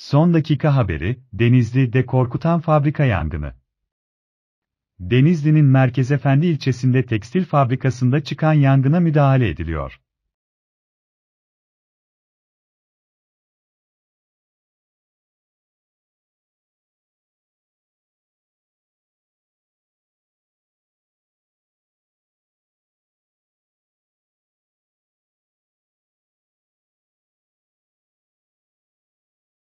Son dakika haberi, Denizli'de korkutan fabrika yangını. Denizli'nin Merkezefendi ilçesinde tekstil fabrikasında çıkan yangına müdahale ediliyor.